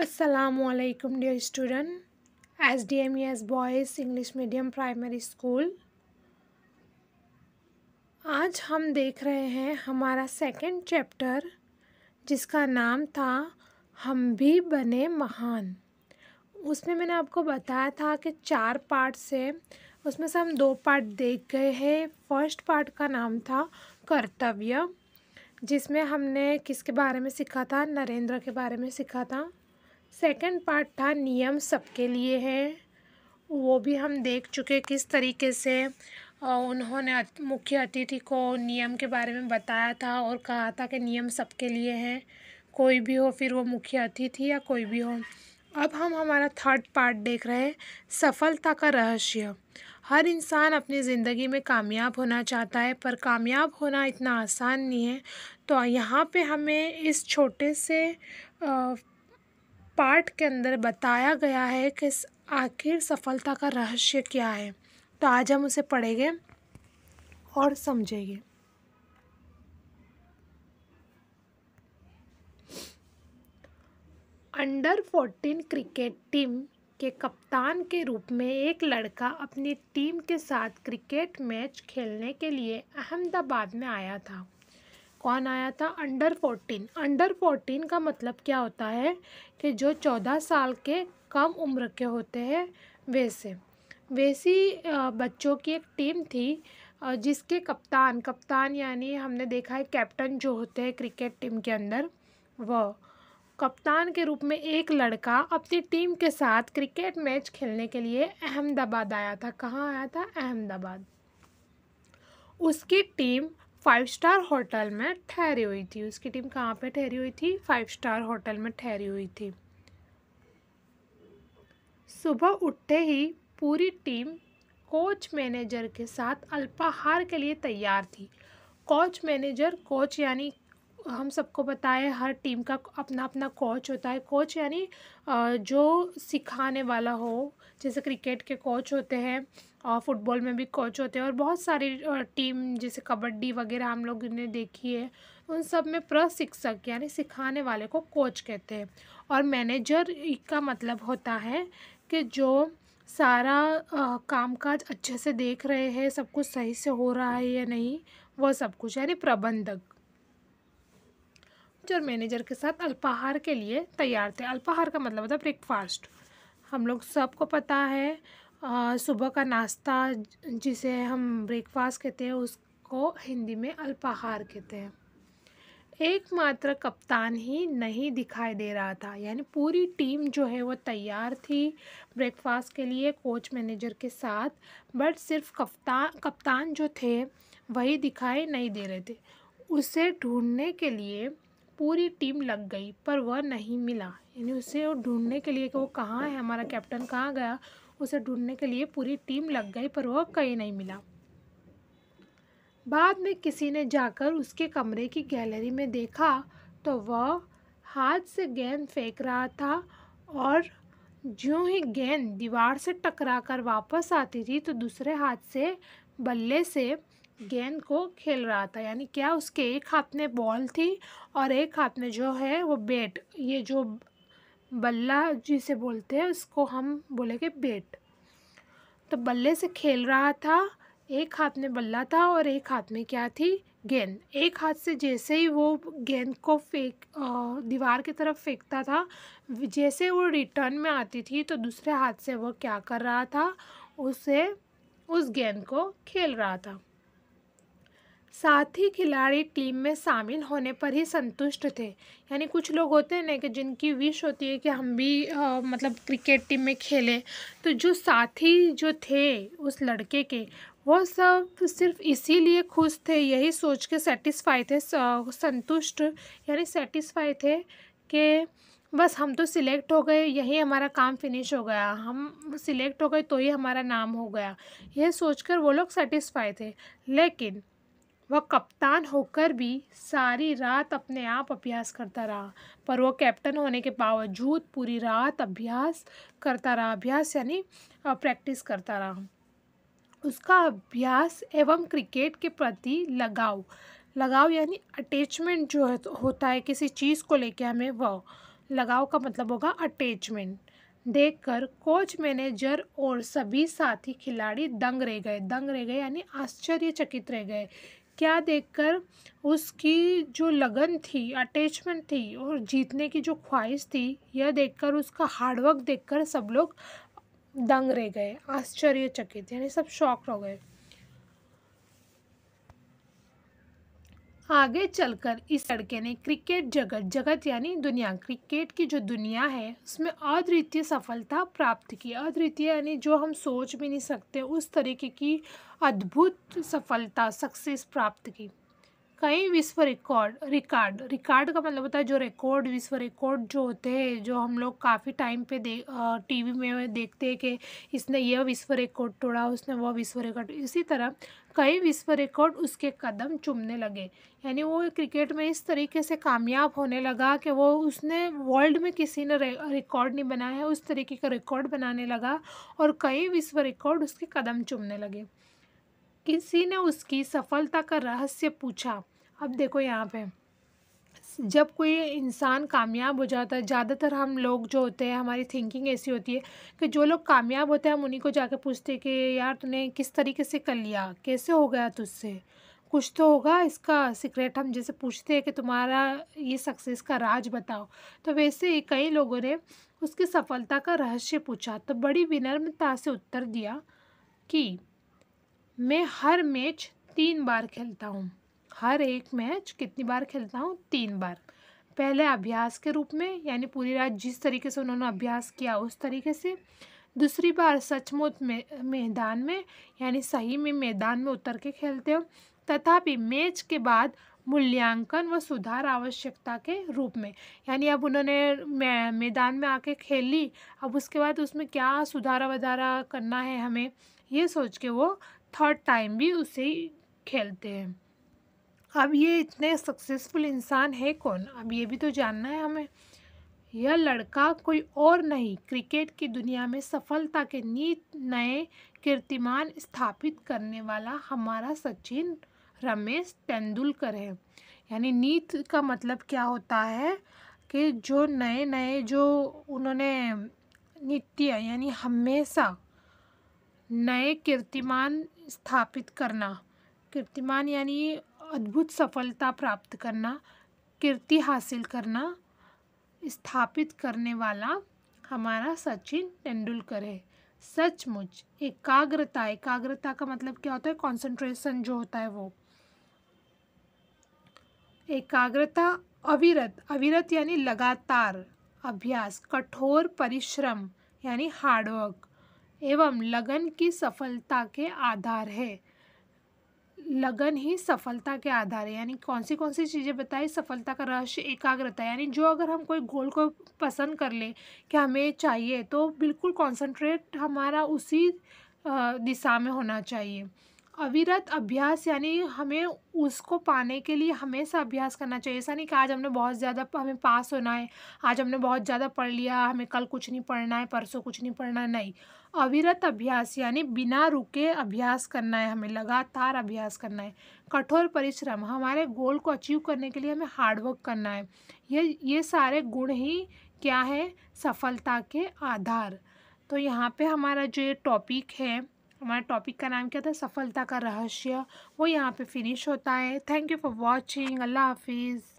असलकम dear student S D M S boys English medium primary school आज हम देख रहे हैं हमारा सेकेंड चैप्टर जिसका नाम था हम भी बने महान उसमें मैंने आपको बताया था कि चार पार्ट से उसमें से हम दो पार्ट देख गए हैं फर्स्ट पार्ट का नाम था कर्तव्य जिसमें हमने किसके बारे में सीखा था नरेंद्र के बारे में सीखा था सेकंड पार्ट था नियम सबके लिए है वो भी हम देख चुके किस तरीके से उन्होंने मुख्य अतिथि को नियम के बारे में बताया था और कहा था कि नियम सबके लिए हैं कोई भी हो फिर वो मुख्य अतिथि या कोई भी हो अब हम हमारा थर्ड पार्ट देख रहे हैं सफलता का रहस्य हर इंसान अपनी ज़िंदगी में कामयाब होना चाहता है पर कामयाब होना इतना आसान नहीं है तो यहाँ पे हमें इस छोटे से पार्ट के अंदर बताया गया है कि आखिर सफलता का रहस्य क्या है तो आज हम उसे पढ़ेंगे और समझेंगे अंडर फोर्टीन क्रिकेट टीम के कप्तान के रूप में एक लड़का अपनी टीम के साथ क्रिकेट मैच खेलने के लिए अहमदाबाद में आया था कौन आया था अंडर फोर्टीन अंडर फोर्टीन का मतलब क्या होता है कि जो चौदह साल के कम उम्र के होते हैं वैसे वैसी बच्चों की एक टीम थी जिसके कप्तान कप्तान यानी हमने देखा है कैप्टन जो होते हैं क्रिकेट टीम के अंदर वह कप्तान के रूप में एक लड़का अपनी टीम के साथ क्रिकेट मैच खेलने के लिए अहमदाबाद आया था कहाँ आया था अहमदाबाद उसकी टीम फाइव स्टार होटल में ठहरी हुई थी उसकी टीम कहाँ पे ठहरी हुई थी फाइव स्टार होटल में ठहरी हुई थी सुबह उठते ही पूरी टीम कोच मैनेजर के साथ अल्पाहार के लिए तैयार थी कोच मैनेजर कोच यानी हम सबको पता है हर टीम का अपना अपना कोच होता है कोच यानी जो सिखाने वाला हो जैसे क्रिकेट के कोच होते हैं और फुटबॉल में भी कोच होते हैं और बहुत सारी टीम जैसे कबड्डी वगैरह हम लोग ने देखी है उन सब में प्रशिक्षक यानी सिखाने वाले को कोच कहते हैं और मैनेजर का मतलब होता है कि जो सारा कामकाज अच्छे से देख रहे हैं सब कुछ सही से हो रहा है या नहीं वो सब कुछ यानी प्रबंधक और मैनेजर के साथ अल्पाहार के लिए तैयार थे अल्पाहार का मतलब होता है ब्रेकफास्ट हम लोग सबको पता है सुबह का नाश्ता जिसे हम ब्रेकफास्ट कहते हैं उसको हिंदी में अल्पाहार कहते हैं एकमात्र कप्तान ही नहीं दिखाई दे रहा था यानी पूरी टीम जो है वो तैयार थी ब्रेकफास्ट के लिए कोच मैनेजर के साथ बट सिर्फ कप्तान कप्तान जो थे वही दिखाई नहीं दे रहे थे उसे ढूंढने के लिए पूरी टीम लग गई पर वह नहीं मिला यानी उसे ढूंढने के लिए कि वो कहाँ है हमारा कैप्टन कहाँ गया उसे ढूंढने के लिए पूरी टीम लग गई पर वह कहीं नहीं मिला बाद में किसी ने जाकर उसके कमरे की गैलरी में देखा तो वह हाथ से गेंद फेंक रहा था और जो ही गेंद दीवार से टकरा कर वापस आती थी तो दूसरे हाथ से बल्ले से गेंद को खेल रहा था यानी क्या उसके एक हाथ में बॉल थी और एक हाथ में जो है वो बैट ये जो बल्ला जिसे बोलते हैं उसको हम बोलेंगे बेट तो बल्ले से खेल रहा था एक हाथ में बल्ला था और एक हाथ में क्या थी गेंद एक हाथ से जैसे ही वो गेंद को फेंक दीवार की तरफ फेंकता था जैसे वो रिटर्न में आती थी तो दूसरे हाथ से वो क्या कर रहा था उसे उस गेंद को खेल रहा था साथ ही खिलाड़ी टीम में शामिल होने पर ही संतुष्ट थे यानी कुछ लोग होते हैं ना कि जिनकी विश होती है कि हम भी आ, मतलब क्रिकेट टीम में खेलें तो जो साथी जो थे उस लड़के के वो सब सिर्फ इसीलिए खुश थे यही सोच के सेटिस्फाई थे संतुष्ट यानी सेटिस्फाई थे कि बस हम तो सिलेक्ट हो गए यही हमारा काम फिनिश हो गया हम सिलेक्ट हो गए तो ही हमारा नाम हो गया यह सोचकर वो लोग सेटिस्फाई थे लेकिन वह कप्तान होकर भी सारी रात अपने आप अभ्यास करता रहा पर वो कैप्टन होने के बावजूद पूरी रात अभ्यास करता रहा अभ्यास यानी प्रैक्टिस करता रहा उसका अभ्यास एवं क्रिकेट के प्रति लगाव लगाव यानी अटैचमेंट जो है होता है किसी चीज़ को लेके हमें वह लगाव का मतलब होगा अटैचमेंट देखकर कोच मैनेजर और सभी साथी खिलाड़ी दंग रह गए दंग रह गए यानी आश्चर्यचकित रह गए क्या देखकर उसकी जो लगन थी अटैचमेंट थी और जीतने की जो ख्वाहिश थी यह देखकर उसका हार्डवर्क देखकर सब लोग दंग रह गए आश्चर्यचकित यानी सब शॉक हो गए आगे चलकर इस लड़के ने क्रिकेट जगत जगत यानी दुनिया क्रिकेट की जो दुनिया है उसमें अद्वितीय सफलता प्राप्त की अद्वितीय यानी जो हम सोच भी नहीं सकते उस तरीके की अद्भुत सफलता सक्सेस प्राप्त की कई विश्व रिकॉर्ड रिकॉर्ड रिकॉर्ड का मतलब होता है जो रिकॉर्ड विश्व रिकॉर्ड जो होते हैं जो हम लोग काफ़ी टाइम पे दे टीवी में देखते हैं कि इसने यह विश्व रिकॉर्ड तोड़ा उसने वह विश्व रिकॉर्ड इसी तरह कई विश्व रिकॉर्ड उसके कदम चुमने लगे यानी वो क्रिकेट में इस तरीके से कामयाब होने लगा कि वो उसने वर्ल्ड में किसी ने रिकॉर्ड नहीं बनाया है उस तरीके का रिकॉर्ड बनाने लगा और कई विश्व रिकॉर्ड उसके कदम चुमने लगे किसी ने उसकी सफलता का रहस्य पूछा अब देखो यहाँ पे जब कोई इंसान कामयाब हो जाता है ज़्यादातर हम लोग जो होते हैं हमारी थिंकिंग ऐसी होती है कि जो लोग कामयाब होते हैं हम उन्हीं को जाके पूछते हैं कि यार तूने किस तरीके से कर लिया कैसे हो गया तुझसे कुछ तो होगा इसका सीक्रेट हम जैसे पूछते हैं कि तुम्हारा ये सक्सेस का राज बताओ तो वैसे ही कई लोगों ने उसकी सफलता का रहस्य पूछा तो बड़ी विनम्रता से उत्तर दिया कि मैं हर मैच तीन बार खेलता हूँ हर एक मैच कितनी बार खेलता हूँ तीन बार पहले अभ्यास के रूप में यानी पूरी रात जिस तरीके से उन्होंने अभ्यास किया उस तरीके से दूसरी बार सचमुच में मैदान में यानी सही में मैदान में उतर के खेलते हो तथापि मैच के बाद मूल्यांकन व सुधार आवश्यकता के रूप में यानी अब उन्होंने मैदान में आके खेली अब उसके बाद उसमें क्या सुधारा वधारा करना है हमें ये सोच के वो थर्ड टाइम भी उसे ही खेलते हैं अब ये इतने सक्सेसफुल इंसान है कौन अब ये भी तो जानना है हमें यह लड़का कोई और नहीं क्रिकेट की दुनिया में सफलता के नीत नए कीर्तिमान स्थापित करने वाला हमारा सचिन रमेश तेंदुलकर है यानी नीत का मतलब क्या होता है कि जो नए नए जो उन्होंने नित्य यानी हमेशा नए कीर्तिमान स्थापित करना कीर्तिमान यानी अद्भुत सफलता प्राप्त करना कीर्ति हासिल करना स्थापित करने वाला हमारा सचिन तेंदुलकर है सचमुच एकाग्रता एकाग्रता का मतलब क्या होता है कंसंट्रेशन जो होता है वो एकाग्रता अविरत अविरत यानी लगातार अभ्यास कठोर परिश्रम यानी हार्डवर्क एवं लगन की सफलता के आधार है लगन ही सफलता के आधार है यानी कौन सी कौन सी चीज़ें बताई सफलता का रहस्य एकाग्रता यानी जो अगर हम कोई गोल को पसंद कर लें कि हमें चाहिए तो बिल्कुल कॉन्सनट्रेट हमारा उसी दिशा में होना चाहिए अविरत अभ्यास यानी हमें उसको पाने के लिए हमेशा अभ्यास करना चाहिए ऐसा नहीं कि आज हमने बहुत ज़्यादा हमें पास होना है आज हमने बहुत ज़्यादा पढ़ लिया हमें कल कुछ नहीं पढ़ना है परसों कुछ नहीं पढ़ना नहीं अविरत अभ्यास यानी बिना रुके अभ्यास करना है हमें लगातार अभ्यास करना है कठोर परिश्रम हमारे गोल को अचीव करने के लिए हमें हार्डवर्क करना है ये ये सारे गुण ही क्या है सफलता के आधार तो यहाँ पे हमारा जो टॉपिक है हमारा टॉपिक का नाम क्या था सफलता का रहस्य वो यहाँ पे फिनिश होता है थैंक यू फॉर वॉचिंग अल्लाह हाफिज़